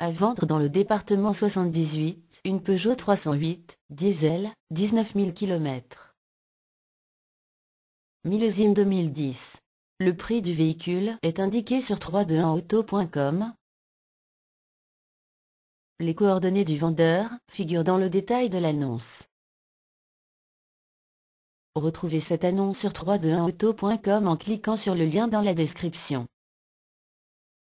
À vendre dans le département 78, une Peugeot 308, diesel, 19 000 km. Millésime 2010. Le prix du véhicule est indiqué sur 321auto.com. Les coordonnées du vendeur figurent dans le détail de l'annonce. Retrouvez cette annonce sur 321auto.com en cliquant sur le lien dans la description.